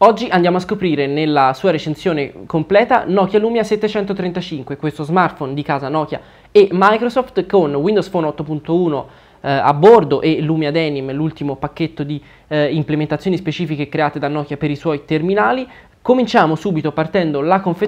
Oggi andiamo a scoprire nella sua recensione completa Nokia Lumia 735, questo smartphone di casa Nokia e Microsoft con Windows Phone 8.1 eh, a bordo e Lumia Denim, l'ultimo pacchetto di eh, implementazioni specifiche create da Nokia per i suoi terminali. Cominciamo subito partendo,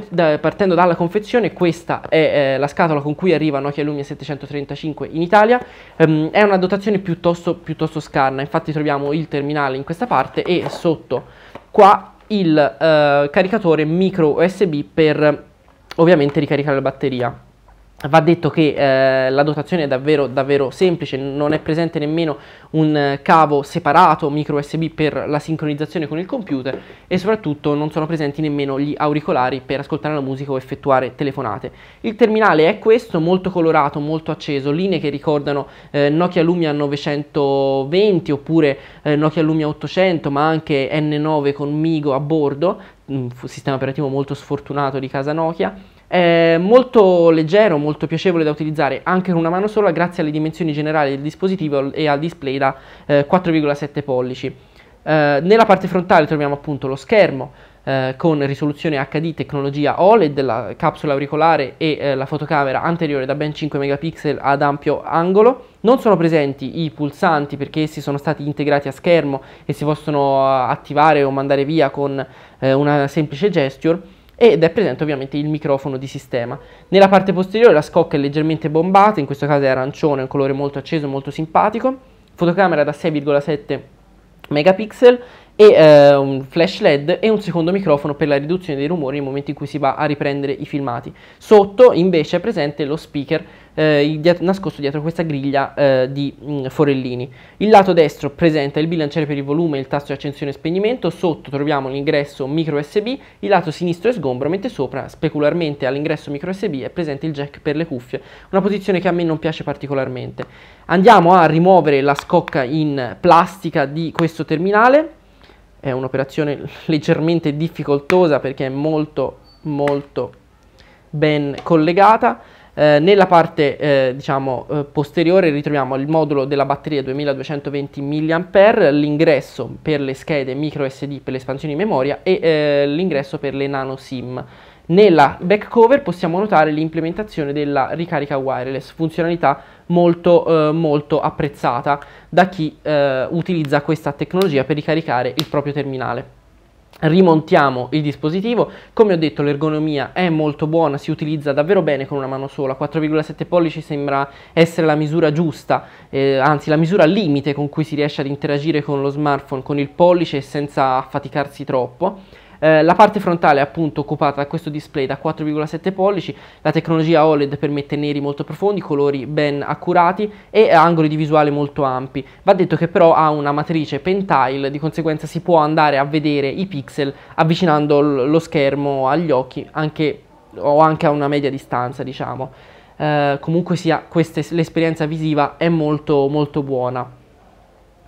da, partendo dalla confezione, questa è eh, la scatola con cui arriva Nokia Lumia 735 in Italia, ehm, è una dotazione piuttosto, piuttosto scarna, infatti troviamo il terminale in questa parte e sotto qua il eh, caricatore micro USB per ovviamente ricaricare la batteria. Va detto che eh, la dotazione è davvero, davvero semplice, non è presente nemmeno un eh, cavo separato micro USB per la sincronizzazione con il computer e soprattutto non sono presenti nemmeno gli auricolari per ascoltare la musica o effettuare telefonate. Il terminale è questo, molto colorato, molto acceso, linee che ricordano eh, Nokia Lumia 920 oppure eh, Nokia Lumia 800 ma anche N9 con Migo a bordo, un sistema operativo molto sfortunato di casa Nokia è molto leggero, molto piacevole da utilizzare anche con una mano sola grazie alle dimensioni generali del dispositivo e al display da eh, 4,7 pollici. Eh, nella parte frontale troviamo appunto lo schermo eh, con risoluzione HD tecnologia OLED, la capsula auricolare e eh, la fotocamera anteriore da ben 5 megapixel ad ampio angolo. Non sono presenti i pulsanti perché essi sono stati integrati a schermo e si possono eh, attivare o mandare via con eh, una semplice gesture ed è presente ovviamente il microfono di sistema. Nella parte posteriore la scocca è leggermente bombata, in questo caso è arancione, un colore molto acceso, molto simpatico, fotocamera da 6,7 megapixel e eh, un flash LED e un secondo microfono per la riduzione dei rumori nel momento in cui si va a riprendere i filmati. Sotto invece è presente lo speaker eh, dietro, nascosto dietro questa griglia eh, di mh, mm, forellini. Il lato destro presenta il bilanciere per il volume e il tasto di accensione e spegnimento, sotto troviamo l'ingresso micro USB, il lato sinistro è sgombro, mentre sopra specularmente all'ingresso micro USB è presente il jack per le cuffie, una posizione che a me non piace particolarmente. Andiamo a rimuovere la scocca in plastica di questo terminale è un'operazione leggermente difficoltosa perché è molto molto ben collegata. Eh, nella parte eh, diciamo, eh, posteriore ritroviamo il modulo della batteria 2220 mAh, l'ingresso per le schede micro SD per l'espansione di memoria e eh, l'ingresso per le nano SIM. Nella back cover possiamo notare l'implementazione della ricarica wireless, funzionalità molto, eh, molto apprezzata da chi eh, utilizza questa tecnologia per ricaricare il proprio terminale. Rimontiamo il dispositivo, come ho detto l'ergonomia è molto buona, si utilizza davvero bene con una mano sola, 4,7 pollici sembra essere la misura giusta, eh, anzi la misura limite con cui si riesce ad interagire con lo smartphone, con il pollice senza affaticarsi troppo eh, la parte frontale è appunto occupata da questo display da 4,7 pollici, la tecnologia OLED permette neri molto profondi, colori ben accurati e angoli di visuale molto ampi. Va detto che però ha una matrice pentile, di conseguenza si può andare a vedere i pixel avvicinando lo schermo agli occhi anche, o anche a una media distanza diciamo. Eh, comunque sia, queste, l'esperienza visiva è molto molto buona.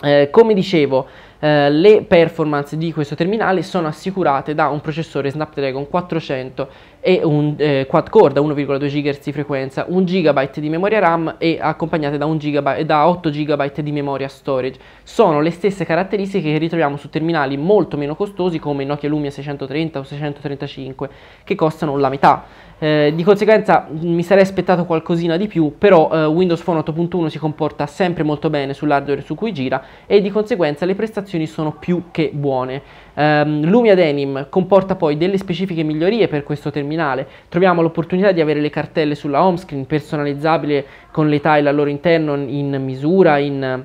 Eh, come dicevo, eh, le performance di questo terminale sono assicurate da un processore Snapdragon 400 e un eh, quad core da 1,2 GHz di frequenza, 1 GB di memoria RAM e accompagnate da, GB, da 8 GB di memoria storage. Sono le stesse caratteristiche che ritroviamo su terminali molto meno costosi come Nokia Lumia 630 o 635 che costano la metà. Eh, di conseguenza mm, mi sarei aspettato qualcosina di più, però eh, Windows Phone 8.1 si comporta sempre molto bene sull'hardware su cui gira e di conseguenza le prestazioni prestazioni sono più che buone. Um, ehm, Lumia Denim comporta poi delle specifiche migliorie per questo terminale, troviamo l'opportunità di avere le cartelle sulla home screen personalizzabile con le tile al loro interno in misura, in,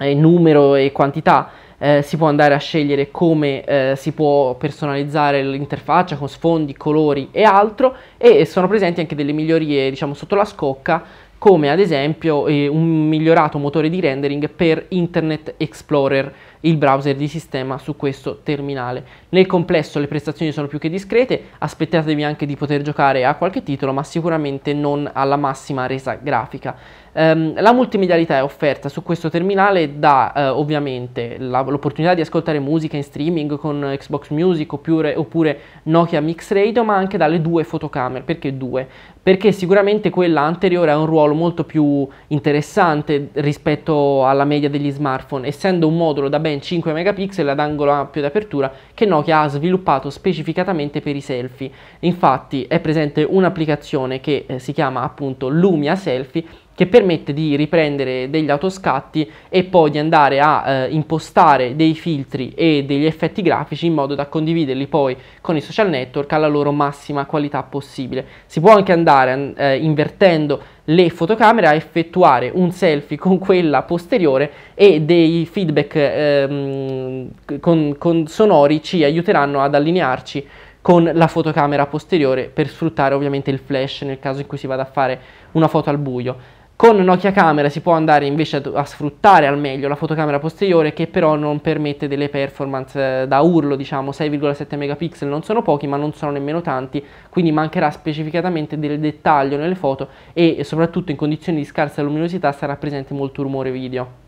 eh, in numero e quantità. Eh, si può andare a scegliere come eh, si può personalizzare l'interfaccia con sfondi, colori e altro e sono presenti anche delle migliorie diciamo sotto la scocca come ad esempio eh, un migliorato motore di rendering per Internet Explorer il browser di sistema su questo terminale. Nel complesso le prestazioni sono più che discrete, aspettatevi anche di poter giocare a qualche titolo, ma sicuramente non alla massima resa grafica. Um, la multimedialità è offerta su questo terminale da eh, ovviamente l'opportunità di ascoltare musica in streaming con Xbox Music oppure, oppure Nokia Mix Radio, ma anche dalle due fotocamere. Perché due? Perché sicuramente quella anteriore ha un ruolo molto più interessante rispetto alla media degli smartphone, essendo un modulo da ben in 5 megapixel ad angolo ampio di apertura che Nokia ha sviluppato specificatamente per i selfie. Infatti è presente un'applicazione che eh, si chiama appunto Lumia Selfie che permette di riprendere degli autoscatti e poi di andare a eh, impostare dei filtri e degli effetti grafici in modo da condividerli poi con i social network alla loro massima qualità possibile. Si può anche andare eh, invertendo le fotocamere a effettuare un selfie con quella posteriore e dei feedback ehm, con, con sonori ci aiuteranno ad allinearci con la fotocamera posteriore per sfruttare ovviamente il flash nel caso in cui si vada a fare una foto al buio. Con Nokia Camera si può andare invece a, a, sfruttare al meglio la fotocamera posteriore che però non permette delle performance eh, da urlo, diciamo 6,7 megapixel non sono pochi ma non sono nemmeno tanti, quindi mancherà specificatamente del dettaglio nelle foto e soprattutto in condizioni di scarsa luminosità sarà presente molto rumore video.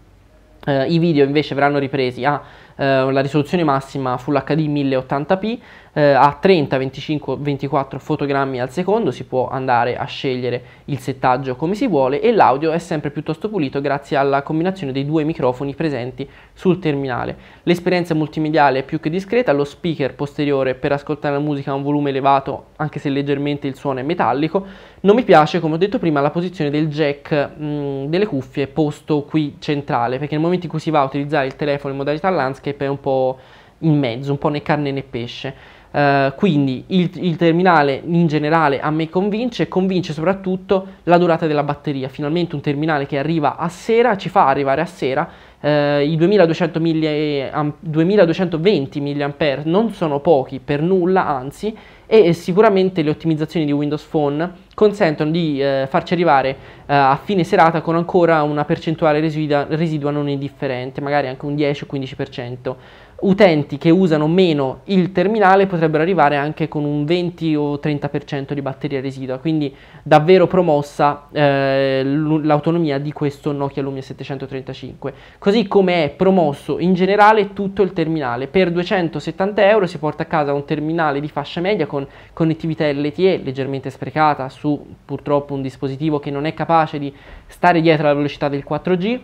Eh, I video invece verranno ripresi a ah, eh, la risoluzione massima Full HD 1080p eh, a 30, 25, 24 fotogrammi al secondo, si può andare a scegliere il settaggio come si vuole e l'audio è sempre piuttosto pulito grazie alla combinazione dei due microfoni presenti sul terminale. L'esperienza multimediale è più che discreta, lo speaker posteriore per ascoltare la musica ha un volume elevato anche se leggermente il suono è metallico, non mi piace come ho detto prima la posizione del jack mh, mm, delle cuffie posto qui centrale perché nel momento in cui si va a utilizzare il telefono in modalità landscape landscape è un po' in mezzo, un po' né carne né pesce. Uh, quindi il, il, terminale in generale a me convince, convince soprattutto la durata della batteria. Finalmente un terminale che arriva a sera, ci fa arrivare a sera. Uh, I 2200 mAh, 2220 mAh non sono pochi per nulla, anzi, e sicuramente le ottimizzazioni di Windows Phone consentono di eh, farci arrivare eh, a fine serata con ancora una percentuale residua, residua non indifferente, magari anche un 10 15% utenti che usano meno il terminale potrebbero arrivare anche con un 20 o 30% di batteria residua, quindi davvero promossa eh, l'autonomia di questo Nokia Lumia 735. Così come è promosso in generale tutto il terminale, per 270 euro si porta a casa un terminale di fascia media con connettività LTE leggermente sprecata su purtroppo un dispositivo che non è capace di stare dietro alla velocità del 4G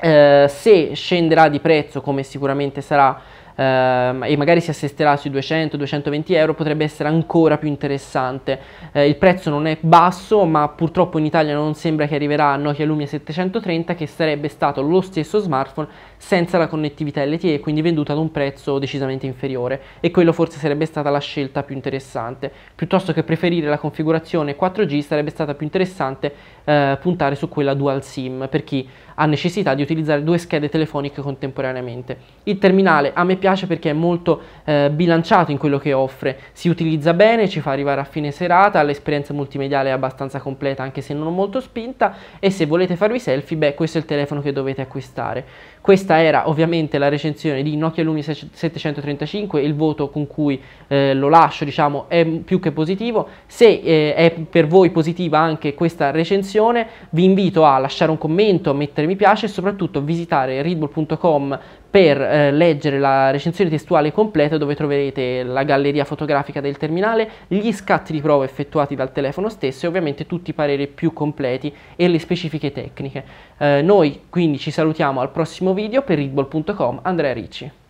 eh, se scenderà di prezzo come sicuramente sarà ehm, e magari si assesterà sui 200-220 euro potrebbe essere ancora più interessante eh, il prezzo non è basso ma purtroppo in Italia non sembra che arriverà a Nokia Lumia 730 che sarebbe stato lo stesso smartphone senza la connettività LTE quindi venduto ad un prezzo decisamente inferiore e quello forse sarebbe stata la scelta più interessante piuttosto che preferire la configurazione 4G sarebbe stata più interessante eh, puntare su quella dual SIM per chi ha necessità di utilizzare due schede telefoniche contemporaneamente. Il terminale a me piace perché è molto eh, bilanciato in quello che offre, si utilizza bene, ci fa arrivare a fine serata, l'esperienza multimediale è abbastanza completa anche se non molto spinta e se volete farvi selfie, beh questo è il telefono che dovete acquistare. Questa era ovviamente la recensione di Nokia Lumi 735, il voto con cui eh, lo lascio diciamo è più che positivo. Se eh, è per voi positiva anche questa recensione vi invito a lasciare un commento, mettere mi piace e soprattutto a visitare readball.com per eh, leggere la recensione testuale completa dove troverete la galleria fotografica del terminale, gli scatti di prova effettuati dal telefono stesso e ovviamente tutti i pareri più completi e le specifiche tecniche. Eh, noi quindi ci salutiamo al prossimo video per readball.com, Andrea Ricci.